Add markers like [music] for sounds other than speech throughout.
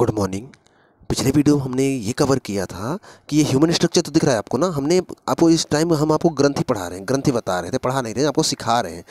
good morning पिछले video में हमने ये कवर किया था कि ये ह्यूमन स्ट्रक्चर तो दिख रहा है आपको ना हमने आपको इस टाइम हम आपको ग्रंथि पढ़ा रहे हैं ग्रंथि बता रहे थे पढ़ा नहीं रहे आपको सिखा रहे हैं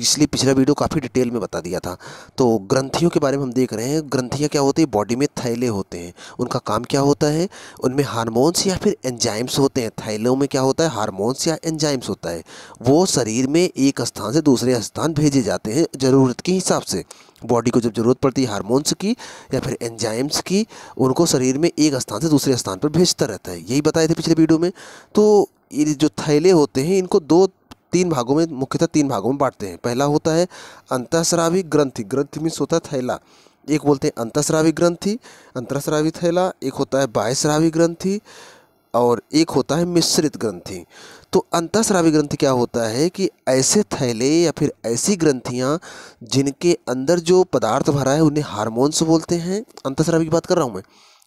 इसलिए पिछला वीडियो काफ़ी डिटेल में बता दिया था तो ग्रंथियों के बारे में हम देख रहे हैं ग्रंथियाँ क्या होती है बॉडी में थैले होते हैं उनका काम क्या होता है उनमें हारमोन्स या फिर एंजाइम्स होते हैं थैलों में क्या होता है हारमोन्स या एंजाइम्स होता है वो शरीर में एक स्थान से दूसरे स्थान भेजे जाते हैं ज़रूरत के हिसाब से बॉडी को जब ज़रूरत पड़ती है हारमोन्स की या फिर एंजाइम्स की उनको शरीर में एक स्थान से दूसरे स्थान पर भेजता रहता है यही बताए थे पिछले वीडियो में तो ये जो थैले होते हैं इनको दो तीन भागों में मुख्यतः तीन भागों में बांटते हैं पहला होता है अंतःस्रावी ग्रंथि ग्रंथि मीन्स होता है थैला एक बोलते हैं अंतःस्रावी ग्रंथि अंतरस्रावी थैला एक होता है बायस्रावी ग्रंथि और एक होता है मिश्रित ग्रंथि तो अंतःस्रावी ग्रंथि क्या होता है कि ऐसे थैले या फिर ऐसी ग्रंथियाँ जिनके अंदर जो पदार्थ भरा है उन्हें हारमोन्स बोलते हैं अंतःस्रावी की बात कर रहा हूँ मैं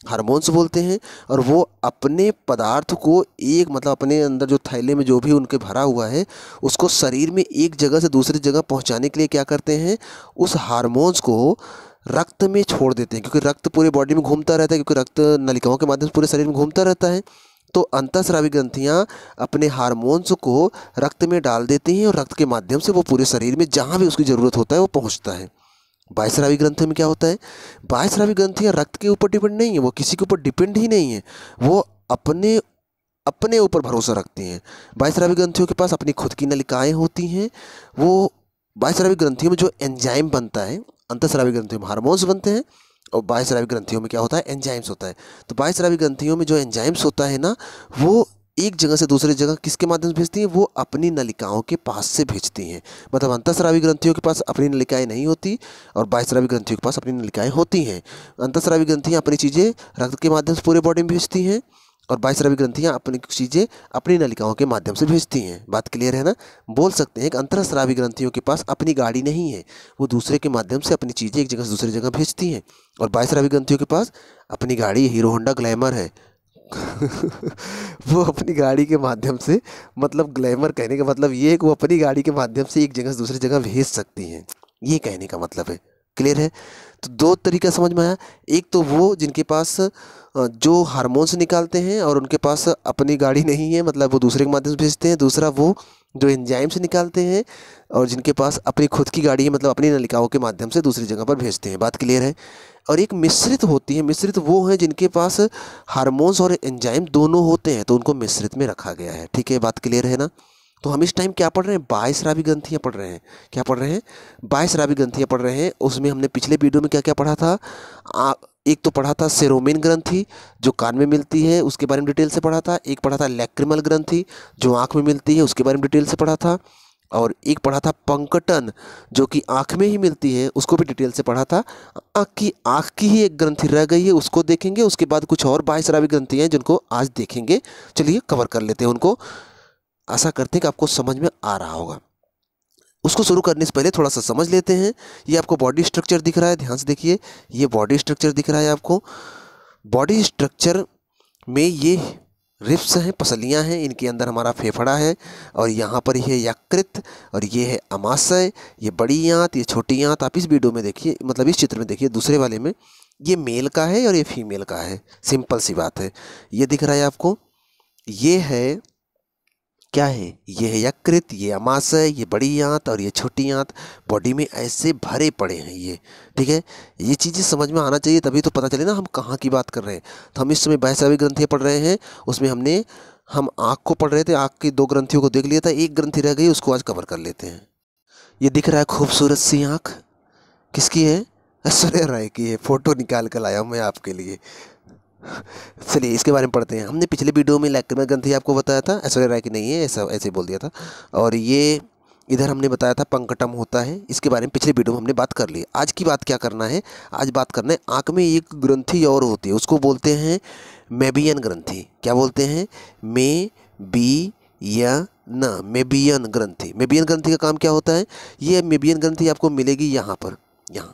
हार्मोन्स बोलते हैं और वो अपने पदार्थ को एक मतलब अपने अंदर जो थैले में जो भी उनके भरा हुआ है उसको शरीर में एक जगह से दूसरी जगह पहुंचाने के लिए क्या करते हैं उस हार्मोन्स को रक्त में छोड़ देते हैं क्योंकि रक्त पूरे बॉडी में घूमता रहता है क्योंकि रक्त नलिकाओं के माध्यम से पूरे शरीर में घूमता रहता है तो अंतस्रावी ग्रंथियाँ अपने हारमोन्स को रक्त में डाल देती हैं और रक्त के माध्यम से वो पूरे शरीर में जहाँ भी उसकी ज़रूरत होता है वो पहुँचता है बायसरावी ग्रंथ में क्या होता है बायसरावी ग्रंथियाँ रक्त के ऊपर डिपेंड नहीं है वो किसी के ऊपर डिपेंड ही नहीं है वो अपने अपने ऊपर भरोसा रखती हैं बायसरावी ग्रंथियों के पास अपनी खुद की नलिकाएँ होती हैं वो बायसरावी ग्रंथियों में जो एंजाइम बनता है अंतस्रावी ग्रंथियों में हारमोन्स बनते हैं और बायसरावी ग्रंथियों में क्या होता है एंजाइम्स होता है तो बायसरावी ग्रंथियों में जो एंजाइम्स होता है ना वो एक जगह से दूसरी जगह किसके माध्यम से भेजती हैं वो अपनी नलिकाओं के पास से भेजती हैं मतलब अंतस्रावी ग्रंथियों के पास अपनी नलिकाएं नहीं होती और बाह्यस्रावी ग्रंथियों के पास अपनी नलिकाएं होती हैं अंतस्रावी ग्रंथियाँ अपनी चीज़ें रक्त के माध्यम से पूरे बॉडी में भेजती हैं और बाह्यस्रावी ग्रंथियाँ अपनी चीज़ें अपनी नलिकाओं के माध्यम से भेजती हैं बात क्लियर है ना बोल सकते हैं कि अंतरस्रावी ग्रंथियों के पास अपनी गाड़ी नहीं है वो दूसरे के माध्यम से अपनी चीज़ें एक जगह से दूसरी जगह भेजती हैं और बाह्यस्रावी ग्रंथियों के पास अपनी गाड़ी हीरो होंडा ग्लैमर है [laughs] वो अपनी गाड़ी के माध्यम से मतलब ग्लैमर कहने का मतलब ये है कि वो अपनी गाड़ी के माध्यम से एक जगह से दूसरी जगह भेज सकती हैं ये कहने का मतलब है क्लियर है तो दो तरीका समझ में आया एक तो वो जिनके पास जो हारमोन्स निकालते हैं और उनके पास अपनी गाड़ी नहीं है मतलब वो दूसरे के माध्यम से भेजते हैं दूसरा वो जो एंजाइम्स निकालते हैं और जिनके पास अपनी खुद की गाड़ी है मतलब अपनी नलिकाओं के माध्यम से दूसरी जगह पर भेजते हैं बात क्लियर है और एक मिश्रित होती है मिश्रित वो है जिनके पास हारमोन्स और एंजाइम दोनों होते हैं तो उनको मिश्रित में रखा गया है ठीक है बात क्लियर है ना तो हम इस टाइम क्या पढ़ रहे हैं बाईस रावी ग्रंथियाँ पढ़ रहे हैं क्या पढ़ रहे हैं बाईस रावी ग्रंथियाँ पढ़ रहे हैं उसमें हमने पिछले वीडियो में क्या क्या पढ़ा था आ, एक तो पढ़ा था सेरोमिन ग्रंथी जो कान में मिलती है उसके बारे में डिटेल से पढ़ा था एक पढ़ा था लैक्रिमल ग्रंथी जो आँख में मिलती है उसके बारे में डिटेल से पढ़ा था और एक पढ़ा था पंकटन जो कि आँख में ही मिलती है उसको भी डिटेल से पढ़ा था आँख की आँख की ही एक ग्रंथि रह गई है उसको देखेंगे उसके बाद कुछ और बाईस रावी ग्रंथियाँ हैं जिनको आज देखेंगे चलिए कवर कर लेते हैं उनको आशा करते हैं कि आपको समझ में आ रहा होगा उसको शुरू करने से पहले थोड़ा सा समझ लेते हैं ये आपको बॉडी स्ट्रक्चर दिख रहा है ध्यान से देखिए ये बॉडी स्ट्रक्चर दिख रहा है आपको बॉडी स्ट्रक्चर में ये रिप्स हैं पसलियाँ हैं इनके अंदर हमारा फेफड़ा है और यहाँ पर है यकृत और ये है अमाशय ये बड़ी आँत ये छोटी आँत आप इस वीडियो में देखिए मतलब इस चित्र में देखिए दूसरे वाले में ये मेल का है और ये फीमेल का है सिंपल सी बात है ये दिख रहा है आपको ये है क्या है ये है यकृत ये अमाशय ये बड़ी आंत और ये छोटी आंत बॉडी में ऐसे भरे पड़े हैं ये ठीक है ये चीज़ें समझ में आना चाहिए तभी तो पता चले ना हम कहाँ की बात कर रहे हैं तो हम इस समय बहसावी ग्रंथियाँ पढ़ रहे हैं उसमें हमने हम आँख को पढ़ रहे थे आँख की दो ग्रंथियों को देख लिया था एक ग्रंथी रह गई उसको आज कवर कर लेते हैं ये दिख रहा है खूबसूरत सी आँख किसकी है ऐश्वर्या राय की है फ़ोटो निकाल कर लाया हूँ मैं आपके लिए चलिए इसके बारे में पढ़ते हैं हमने पिछले वीडियो में लैक्रमा ग्रंथि आपको बताया था रहा राय की नहीं है ऐसा ऐसे बोल दिया था और ये इधर हमने बताया था पंकटम होता है इसके बारे में पिछले वीडियो में हमने बात कर ली आज की बात क्या करना है आज बात करना है आँख में एक ग्रंथी और होती है उसको बोलते हैं मेबियन ग्रंथि क्या बोलते हैं मे बी या न मेबियन ग्रंथि मेबियन ग्रंथि का काम क्या होता है ये मेबियन ग्रंथि आपको मिलेगी यहाँ पर यहाँ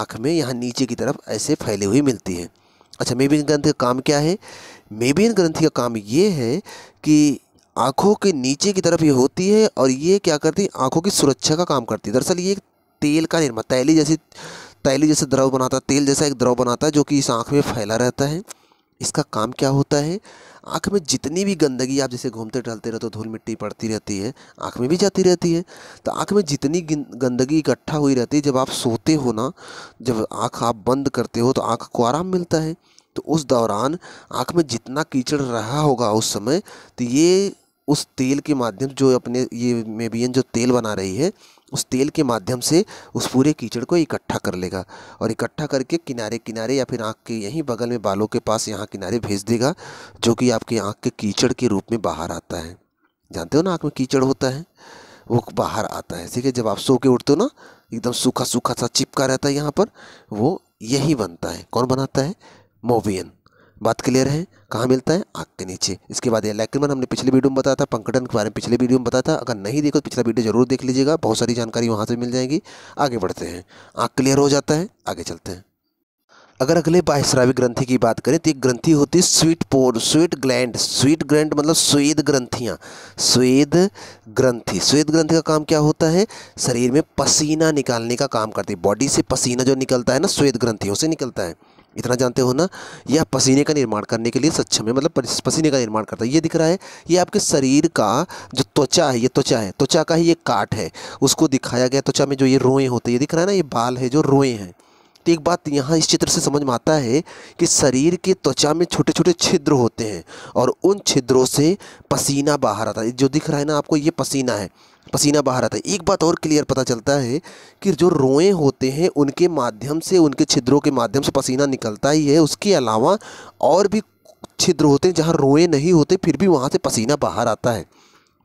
आँख में यहाँ नीचे की तरफ ऐसे फैली हुई मिलती है अच्छा मेबिन ग्रंथि का काम क्या है मेबिन ग्रंथि का काम ये है कि आँखों के नीचे की तरफ ये होती है और ये क्या करती है आँखों की सुरक्षा का काम करती है दरअसल ये तेल का निर्माण तैली जैसी तैली जैसे द्रव बनाता है तेल जैसा एक द्रव बनाता है जो कि इस आँख में फैला रहता है इसका काम क्या होता है आँख में जितनी भी गंदगी आप जैसे घूमते टहलते रहते हो धूल मिट्टी पड़ती रहती है आँख में भी जाती रहती है तो आँख में जितनी गंदगी इकट्ठा हुई रहती है जब आप सोते हो ना जब आँख आप बंद करते हो तो आँख को आराम मिलता है तो उस दौरान आँख में जितना कीचड़ रहा होगा उस समय तो ये उस तेल के माध्यम जो अपने ये मेबियन जो तेल बना रही है उस तेल के माध्यम से उस पूरे कीचड़ को इकट्ठा कर लेगा और इकट्ठा करके किनारे किनारे या फिर आँख के यहीं बगल में बालों के पास यहाँ किनारे भेज देगा जो कि आपके आँख के कीचड़ के रूप में बाहर आता है जानते हो ना आँख में कीचड़ होता है वो बाहर आता है ठीक है जब आप सो के उठते हो ना एकदम सूखा सूखा सा चिपका रहता है यहाँ पर वो यही बनता है कौन बनाता है मोवियन बात क्लियर है कहाँ मिलता है आँख के नीचे इसके बाद ये लैक्रिमन हमने पिछले वीडियो में बताया था पंकटन के बारे में पिछले वीडियो में बताया था अगर नहीं देखो तो पिछला वीडियो जरूर देख लीजिएगा बहुत सारी जानकारी वहाँ से मिल जाएगी आगे बढ़ते हैं आँख क्लियर हो जाता है आगे चलते हैं अगर अगले बाहिश्राविक ग्रंथि की बात करें तो एक ग्रंथि होती है sweet pore sweet gland sweet gland मतलब स्वेद ग्रंथियाँ स्वेद ग्रंथि स्वेद ग्रंथि का काम क्या होता है शरीर में पसीना निकालने का काम करती है बॉडी से पसीना जो निकलता है ना स्वेद ग्रंथियों से निकलता है इतना जानते हो ना यह पसीने का निर्माण करने के लिए सक्षम है मतलब पसीने का निर्माण करता है ये दिख रहा है ये आपके शरीर का जो त्वचा है ये त्वचा है त्वचा का ही ये काट है उसको दिखाया गया त्वचा में जो ये रोए होते हैं ये दिख रहा है ना ये बाल है जो रोए हैं तो एक बात यहाँ इस चित्र से समझ में आता है कि शरीर के त्वचा में छोटे छोटे छिद्र होते हैं और उन छिद्रों से पसीना बाहर आता है जो दिख रहा है ना आपको ये पसीना है पसीना बाहर आता है एक बात और क्लियर पता चलता है कि जो रोएँ होते हैं उनके माध्यम से उनके छिद्रों के माध्यम से पसीना निकलता ही है उसके अलावा और भी छिद्र होते हैं जहाँ रोएँ नहीं होते फिर भी वहाँ से पसीना बाहर आता है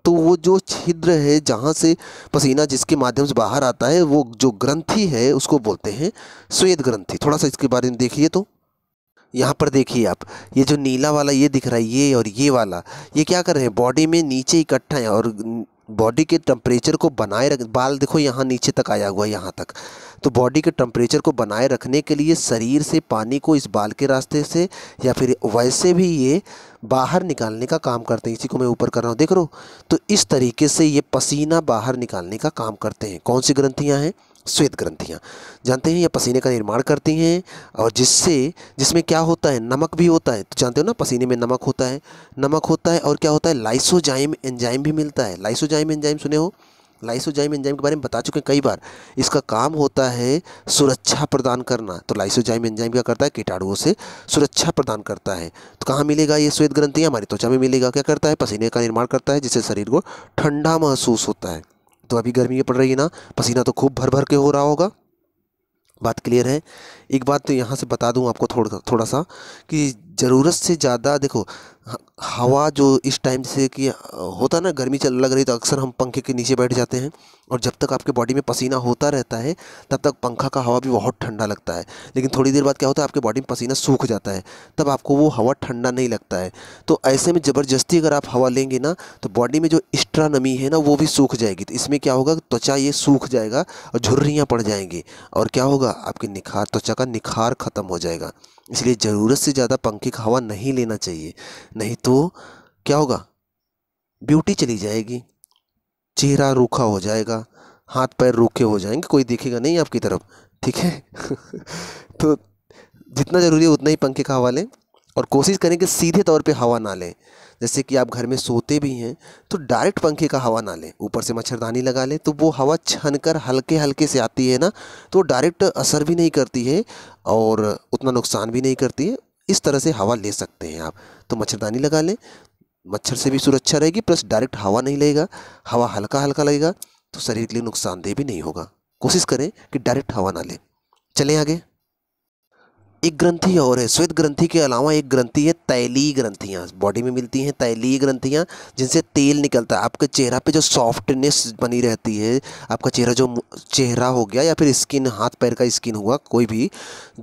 तो वो जो छिद्र है जहाँ से पसीना जिसके माध्यम से बाहर आता है वो जो ग्रंथि है उसको बोलते हैं श्वेत ग्रंथि थोड़ा सा इसके बारे में देखिए तो यहाँ पर देखिए आप ये जो नीला वाला ये दिख रहा है ये और ये वाला ये क्या कर रहे हैं बॉडी में नीचे इकट्ठा है और बॉडी के टेम्परेचर को बनाए रख बाल देखो यहाँ नीचे तक आया हुआ है यहाँ तक तो बॉडी के टेम्परेचर को बनाए रखने के लिए शरीर से पानी को इस बाल के रास्ते से या फिर वैसे भी ये बाहर निकालने का काम करते हैं इसी को मैं ऊपर कर रहा हूँ देख रहा हूँ तो इस तरीके से ये पसीना बाहर निकालने का काम करते हैं कौन सी ग्रंथियाँ हैं श्वेत ग्रंथियाँ जानते हैं ये पसीने का निर्माण करती हैं और जिससे जिसमें क्या होता है नमक भी होता है तो जानते हो ना पसीने में नमक होता है नमक होता है और क्या होता है लाइसोजाइम एंजाइम भी मिलता है लाइसोजाइम एंजाइम सुने हो लाइसोजाइम एंजाइम के बारे में बता चुके हैं कई बार इसका काम होता है सुरक्षा प्रदान करना तो लाइसोजाइम एंजाइम क्या करता है कीटाणुओं से सुरक्षा प्रदान करता है तो कहाँ मिलेगा ये श्वेत ग्रंथियाँ हमारी त्वचा में मिलेगा क्या करता है पसीने का निर्माण करता है जिससे शरीर को ठंडा महसूस होता है तो अभी गर्मी पड़ रही है ना पसीना तो खूब भर भर के हो रहा होगा बात क्लियर है एक बात तो यहाँ से बता दूँ आपको थोड़ा थोड़ा सा कि ज़रूरत से ज़्यादा देखो हवा जो इस टाइम से कि होता ना गर्मी चल लग रही तो अक्सर हम पंखे के नीचे बैठ जाते हैं और जब तक आपके बॉडी में पसीना होता रहता है तब तक पंखा का हवा भी बहुत ठंडा लगता है लेकिन थोड़ी देर बाद क्या होता है आपके बॉडी में पसीना सूख जाता है तब आपको वो हवा ठंडा नहीं लगता है तो ऐसे में ज़बरदस्ती अगर आप हवा लेंगे ना तो बॉडी में जो एक्स्ट्रा नमी है ना वो भी सूख जाएगी तो इसमें क्या होगा त्वचा ये सूख जाएगा और झुर्रियाँ पड़ जाएंगी और क्या होगा आपकी निखार त्वचा का निखार ख़त्म हो जाएगा इसलिए ज़रूरत से ज़्यादा पंखे का हवा नहीं लेना चाहिए नहीं तो क्या होगा ब्यूटी चली जाएगी चेहरा रूखा हो जाएगा हाथ पैर रूखे हो जाएंगे कोई देखेगा नहीं आपकी तरफ ठीक है [laughs] तो जितना ज़रूरी है उतना ही पंखे का हवा लें और कोशिश करें कि सीधे तौर पे हवा ना लें जैसे कि आप घर में सोते भी हैं तो डायरेक्ट पंखे का हवा ना लें ऊपर से मच्छरदानी लगा लें तो वो हवा छन कर हल्के हल्के से आती है ना तो डायरेक्ट असर भी नहीं करती है और उतना नुकसान भी नहीं करती है इस तरह से हवा ले सकते हैं आप तो मच्छरदानी लगा लें मच्छर से भी सुरक्षा रहेगी प्लस डायरेक्ट हवा नहीं लगेगा हवा हल्का हल्का लगेगा तो शरीर के लिए नुकसानदेह भी नहीं होगा कोशिश करें कि डायरेक्ट हवा ना लें चलें आगे एक ग्रंथि और है श्वेत ग्रंथि के अलावा एक ग्रंथि है तैलीय ग्रंथियाँ बॉडी में मिलती हैं तैलीय ग्रंथियाँ जिनसे तेल निकलता है आपके चेहरा पे जो सॉफ्टनेस बनी रहती है आपका चेहरा जो चेहरा हो गया या फिर स्किन हाथ पैर का स्किन हुआ कोई भी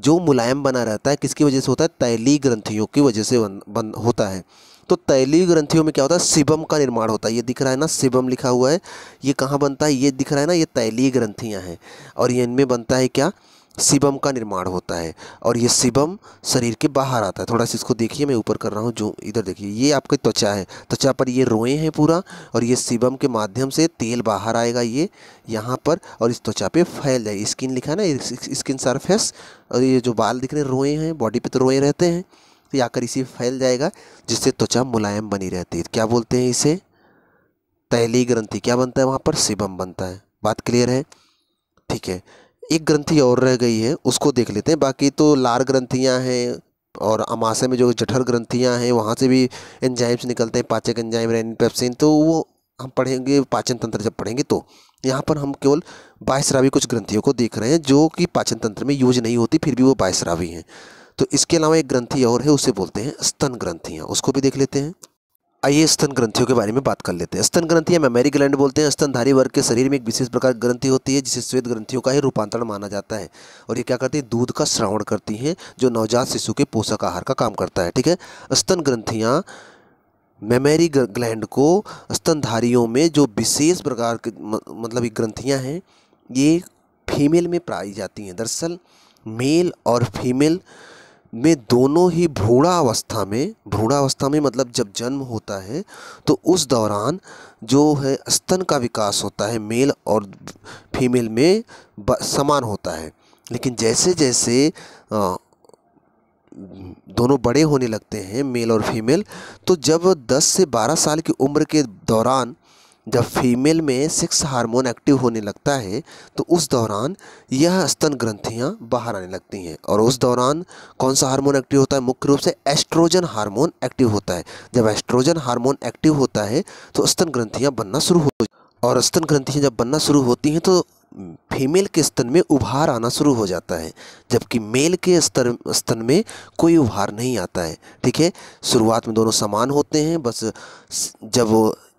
जो मुलायम बना रहता है किसकी वजह से होता है तैलीय ग्रंथियों की वजह से बन, बन होता है तो तैलीय ग्रंथियों में क्या होता है शिवम का निर्माण होता है ये दिख रहा है ना शिवम लिखा हुआ है ये कहाँ बनता है ये दिख रहा है ना ये तैलीय ग्रंथियाँ हैं और ये इनमें बनता है क्या शिबम का निर्माण होता है और ये शिबम शरीर के बाहर आता है थोड़ा सा इसको देखिए मैं ऊपर कर रहा हूँ जो इधर देखिए ये आपकी त्वचा है त्वचा पर ये रोए हैं पूरा और ये शिबम के माध्यम से तेल बाहर आएगा ये यहाँ पर और इस त्वचा पे फैल जाए स्किन लिखा ना स्किन सरफेस और ये जो बाल दिख रहे रोए हैं बॉडी पर तो रोए रहते हैं तो आकर इसी फैल जाएगा जिससे त्वचा मुलायम बनी रहती है क्या बोलते हैं इसे तैली ग्रंथि क्या बनता है वहाँ पर शिबम बनता है बात क्लियर है ठीक है एक ग्रंथि और रह गई है उसको देख लेते हैं बाकी तो लार ग्रंथियाँ हैं और अमाशय में जो जठर ग्रंथियाँ हैं वहाँ से भी एंजाइम्स निकलते हैं पाचक एंजाइम रेनपेप्सिन पेप्सिन तो वो हम पढ़ेंगे पाचन तंत्र जब पढ़ेंगे तो यहाँ पर हम केवल बायसरावी कुछ ग्रंथियों को देख रहे हैं जो कि पाचन तंत्र में यूज नहीं होती फिर भी वो बायसरावी हैं तो इसके अलावा एक ग्रंथि और है उसे बोलते हैं स्तन ग्रंथियाँ उसको भी देख लेते हैं आइए स्तन ग्रंथियों के बारे में बात कर लेते हैं स्तन ग्रंथियां मेमरी ग्लैंड बोलते हैं स्तनधारी वर्ग के शरीर में एक विशेष प्रकार की ग्रंथि होती है जिसे श्वेत ग्रंथियों का ही रूपांतरण माना जाता है और ये क्या करती है दूध का श्रावण करती हैं जो नवजात शिशु के पोषक आहार का काम करता है ठीक है स्तन ग्रंथियाँ मेमेरी ग्लैंड को स्तनधारियों में जो विशेष प्रकार के मतलब ग्रंथियाँ हैं ये फीमेल में पाई जाती हैं दरअसल मेल और फीमेल में दोनों ही भूढ़ा अवस्था में भूढ़ा अवस्था में मतलब जब जन्म होता है तो उस दौरान जो है स्तन का विकास होता है मेल और फीमेल में समान होता है लेकिन जैसे जैसे आ, दोनों बड़े होने लगते हैं मेल और फीमेल तो जब 10 से 12 साल की उम्र के दौरान जब फीमेल में सेक्स हार्मोन एक्टिव होने लगता है तो उस दौरान यह स्तन ग्रंथियां बाहर आने लगती हैं और उस दौरान कौन सा हार्मोन एक्टिव होता है मुख्य रूप से एस्ट्रोजन हार्मोन एक्टिव होता है जब एस्ट्रोजन हार्मोन एक्टिव होता है तो स्तन ग्रंथियां बनना शुरू हो और स्तन ग्रंथियाँ जब बनना शुरू होती हैं तो फीमेल के स्तन में उभार आना शुरू हो जाता है जबकि मेल के स्तर स्तन में कोई उभार नहीं आता है ठीक है शुरुआत में दोनों समान होते हैं बस जब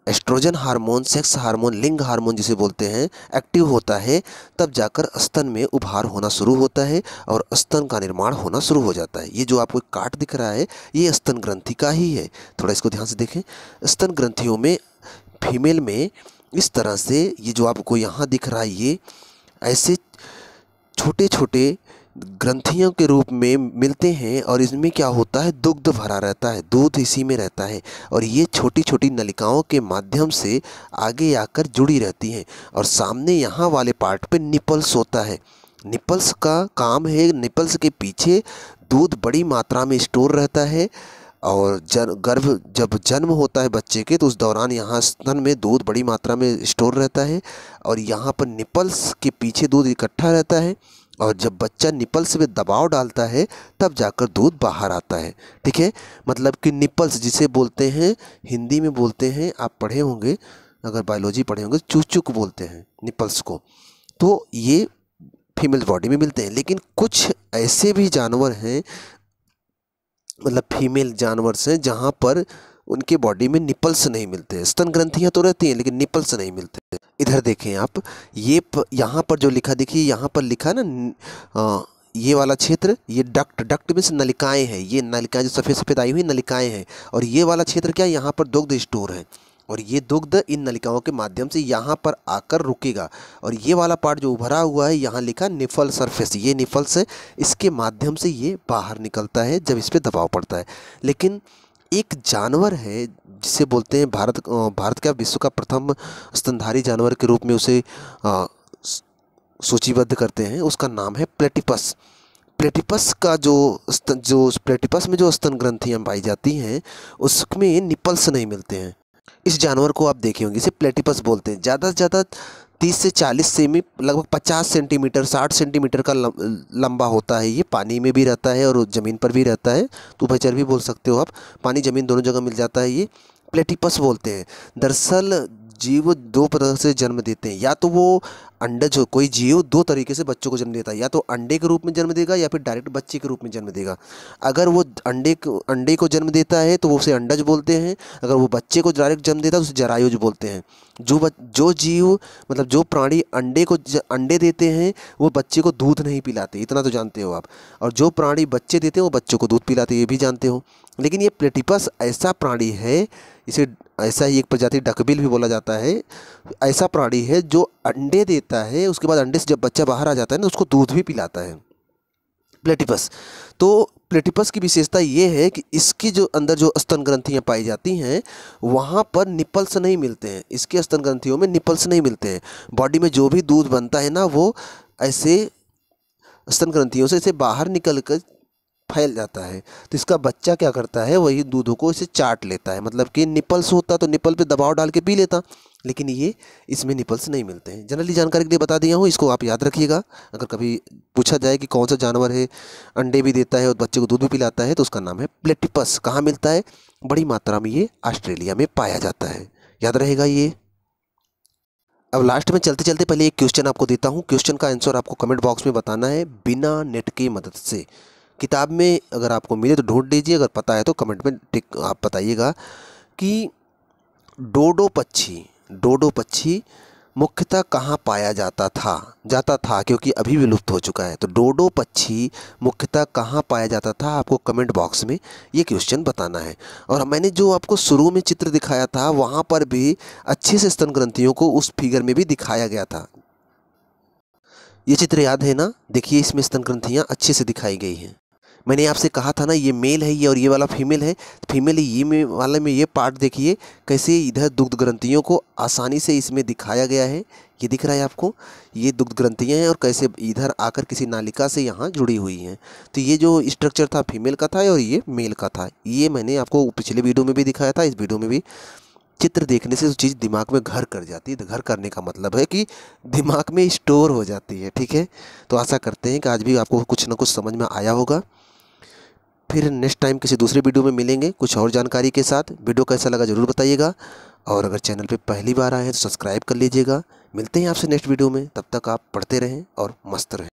एस्ट्रोजन हार्मोन सेक्स हार्मोन लिंग हार्मोन जिसे बोलते हैं एक्टिव होता है तब जाकर स्तन में उभार होना शुरू होता है और स्तन का निर्माण होना शुरू हो जाता है ये जो आपको काट दिख रहा है ये स्तन ग्रंथि का ही है थोड़ा इसको ध्यान से देखें स्तन ग्रंथियों में फीमेल में इस तरह से ये जो आपको यहाँ दिख रहा है ये ऐसे छोटे छोटे ग्रंथियों के रूप में मिलते हैं और इसमें क्या होता है दुग्ध भरा रहता है दूध इसी में रहता है और ये छोटी छोटी नलिकाओं के माध्यम से आगे आकर जुड़ी रहती हैं और सामने यहाँ वाले पार्ट पे निपल्स होता है निपल्स का काम है निपल्स के पीछे दूध बड़ी मात्रा में स्टोर रहता है और जन गर्भ जब जन्म होता है बच्चे के तो उस दौरान यहाँ स्तन में दूध बड़ी मात्रा में स्टोर रहता है और यहाँ पर निपल्स के पीछे दूध इकट्ठा रहता है और जब बच्चा निपल्स में दबाव डालता है तब जाकर दूध बाहर आता है ठीक है मतलब कि निपल्स जिसे बोलते हैं हिंदी में बोलते हैं आप पढ़े होंगे अगर बायोलॉजी पढ़े होंगे तो चूचुक बोलते हैं निपल्स को तो ये फीमेल बॉडी में मिलते हैं लेकिन कुछ ऐसे भी जानवर हैं मतलब फीमेल जानवर हैं जहाँ पर उनके बॉडी में निपल्स नहीं मिलते हैं स्तन ग्रंथियाँ तो रहती हैं लेकिन निपल्स नहीं मिलते इधर देखें आप ये प, यहाँ पर जो लिखा देखिए यहाँ पर लिखा ना आ, ये वाला क्षेत्र ये डक्ट डक्ट मीन्स नलिकाएँ हैं ये नलिकाएँ जो सफ़ेद सफ़ेद आई हुई नलिकाएँ हैं और ये वाला क्षेत्र क्या है यहाँ पर दुग्ध स्टोर है और ये दुग्ध इन नलिकाओं के माध्यम से यहाँ पर आकर रुकेगा और ये वाला पार्ट जो उभरा हुआ है यहाँ लिखा निफल सरफेस ये निफल्स है इसके माध्यम से ये बाहर निकलता है जब इस पर दबाव पड़ता है लेकिन एक जानवर है जिसे बोलते हैं भारत भारत का विश्व का प्रथम स्तनधारी जानवर के रूप में उसे सूचीबद्ध करते हैं उसका नाम है प्लेटिपस प्लेटिपस का जो स्तन जो प्लेटिपस में जो स्तन ग्रंथियाँ पाई जाती हैं उसमें निपल्स नहीं मिलते हैं इस जानवर को आप देखे होंगे इसे प्लेटिपस बोलते हैं ज़्यादा से ज़्यादा तीस से चालीस सेमी लगभग पचास सेंटीमीटर साठ सेंटीमीटर का लंबा होता है ये पानी में भी रहता है और ज़मीन पर भी रहता है तो उभयचर भी बोल सकते हो आप पानी ज़मीन दोनों जगह मिल जाता है ये प्लेटिपस बोलते हैं दरअसल जीव दो प्रकार से जन्म देते हैं या तो वो अंडज जो कोई जीव दो तरीके से बच्चों को जन्म देता है या तो अंडे के रूप में जन्म देगा या फिर डायरेक्ट बच्चे के रूप में जन्म देगा अगर वो अंडे अंडे को जन्म देता है तो वो उसे अंडज बोलते हैं अगर वो बच्चे को डायरेक्ट जन्म देता है तो उसे जरायुज बोलते हैं जो बच, जो जीव मतलब जो प्राणी अंडे को ज, अंडे देते हैं वो बच्चे को दूध नहीं पिलाते इतना तो जानते हो आप और जो प्राणी बच्चे देते हैं वो बच्चों को दूध पिलाते ये भी जानते हो लेकिन ये प्लेटिपस ऐसा प्राणी है इसे ऐसा ही एक प्रजाति डकबिल भी बोला जाता है ऐसा प्राणी है जो अंडे देता है उसके बाद अंडे से जब बच्चा बाहर आ जाता है ना तो उसको दूध भी पिलाता है प्लेटिपस तो प्लेटिपस की विशेषता ये है कि इसकी जो अंदर जो स्तन ग्रंथियाँ पाई जाती हैं वहाँ पर निपल्स नहीं मिलते हैं इसके स्तन ग्रंथियों में निपल्स नहीं मिलते हैं बॉडी में जो भी दूध बनता है ना वो ऐसे स्तन ग्रंथियों से इसे बाहर निकल कर फैल जाता है तो इसका बच्चा क्या करता है वही दूधों को इसे चाट लेता है मतलब कि निपल्स होता तो निपल पे दबाव डाल के पी लेता लेकिन ये इसमें निपल्स नहीं मिलते हैं जनरली जानकारी के लिए बता दिया हूँ इसको आप याद रखिएगा अगर कभी पूछा जाए कि कौन सा जानवर है अंडे भी देता है और बच्चे को दूध भी पिलाता है तो उसका नाम है प्लेटिपस कहाँ मिलता है बड़ी मात्रा में ये ऑस्ट्रेलिया में पाया जाता है याद रहेगा ये अब लास्ट में चलते चलते पहले एक क्वेश्चन आपको देता हूँ क्वेश्चन का आंसर आपको कमेंट बॉक्स में बताना है बिना नेट की मदद से किताब में अगर आपको मिले तो ढूंढ लीजिए अगर पता है तो कमेंट में टिक आप बताइएगा कि डोडो पक्षी डोडो पक्षी मुख्यतः कहाँ पाया जाता था जाता था क्योंकि अभी विलुप्त हो चुका है तो डोडो पक्षी मुख्यतः कहाँ पाया जाता था आपको कमेंट बॉक्स में ये क्वेश्चन बताना है और मैंने जो आपको शुरू में चित्र दिखाया था वहाँ पर भी अच्छे से स्तन ग्रंथियों को उस फिगर में भी दिखाया गया था ये चित्र याद है ना देखिए इसमें स्तन ग्रंथियाँ अच्छे से दिखाई गई हैं मैंने आपसे कहा था ना ये मेल है ये और ये वाला फीमेल है फीमेल ये में वाले में ये पार्ट देखिए कैसे इधर दुग्ध ग्रंथियों को आसानी से इसमें दिखाया गया है ये दिख रहा है आपको ये दुग्ध ग्रंथियाँ हैं और कैसे इधर आकर किसी नालिका से यहाँ जुड़ी हुई हैं तो ये जो स्ट्रक्चर था फीमेल का था और ये मेल का था ये मैंने आपको पिछले वीडियो में भी दिखाया था इस वीडियो में भी चित्र देखने से उस चीज़ दिमाग में घर कर जाती है तो घर करने का मतलब है कि दिमाग में स्टोर हो जाती है ठीक है तो आशा करते हैं कि आज भी आपको कुछ ना कुछ समझ में आया होगा फिर नेक्स्ट टाइम किसी दूसरे वीडियो में मिलेंगे कुछ और जानकारी के साथ वीडियो कैसा लगा ज़रूर बताइएगा और अगर चैनल पे पहली बार आए हैं तो सब्सक्राइब कर लीजिएगा मिलते हैं आपसे नेक्स्ट वीडियो में तब तक आप पढ़ते रहें और मस्त रहें